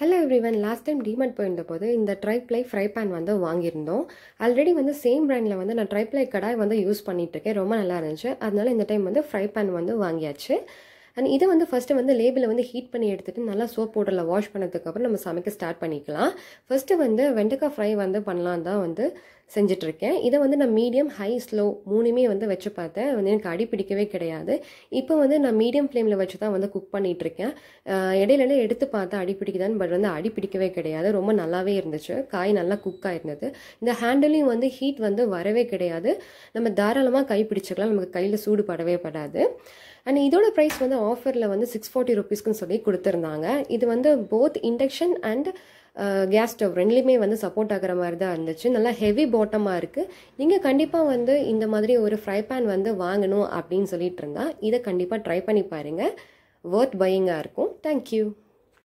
hello everyone last time DMart போயிருந்த போது இந்த ப்ளை ஃப்ரை பேன் வந்து வாங்கியிருந்தோம் ஆல்ரெடி வந்து சேம் ப்ராண்டில் வந்து நான் ட்ரை ப்ளை கடாய் வந்து யூஸ் பண்ணிகிட்ருக்கேன் ரொம்ப நல்லா இருந்துச்சு அதனால இந்த டைம் வந்து ஃப்ரை பேன் வந்து வாங்கியாச்சு அண்ட் இதை வந்து ஃபஸ்ட்டு வந்து லேபிளில் வந்து ஹீட் பண்ணி எடுத்துகிட்டு நல்லா சோப் பவுடரில் வாஷ் பண்ணதுக்கப்புறம் நம்ம சமைக்க ஸ்டார்ட் பண்ணிக்கலாம் ஃபஸ்ட்டு வந்து வெண்டைக்காய் ஃப்ரை வந்து பண்ணலாம் தான் வந்து செஞ்சிட்ருக்கேன் இதை வந்து நான் மீடியம் ஹை ஸ்லோ மூணுமே வந்து வச்சு பார்த்தேன் வந்து எனக்கு அடி பிடிக்கவே கிடையாது இப்போ வந்து நான் மீடியம் ஃப்ளேமில் வச்சு தான் வந்து குக் பண்ணிகிட்ருக்கேன் இடையில எடுத்து பார்த்தா அடி பிடிக்குதான்னு பட் வந்து அடி பிடிக்கவே கிடையாது ரொம்ப நல்லாவே இருந்துச்சு காய் நல்லா குக் ஆகிருந்தது இந்த ஹேண்டிலையும் வந்து ஹீட் வந்து வரவே கிடையாது நம்ம தாராளமாக கை பிடிச்சிக்கலாம் நமக்கு கையில் சூடு படவே படாது அண்ட் இதோட ப்ரைஸ் வந்து ஆஃபரில் வந்து சிக்ஸ் ஃபார்ட்டி ருபீஸ்க்குன்னு சொல்லி கொடுத்துருந்தாங்க இது வந்து both induction and gas stove ரெண்டுலேயுமே வந்து சப்போர்ட் ஆகிற மாதிரி தான் இருந்துச்சு நல்லா ஹெவி பாட்டமாக இருக்குது நீங்கள் கண்டிப்பாக வந்து இந்த மாதிரி ஒரு ஃப்ரை பேன் வந்து வாங்கணும் அப்படின்னு சொல்லிட்டு இருந்தால் இதை கண்டிப்பாக ட்ரை பண்ணி பாருங்கள் ஒர்த் பையிங்காக இருக்கும் தேங்க்யூ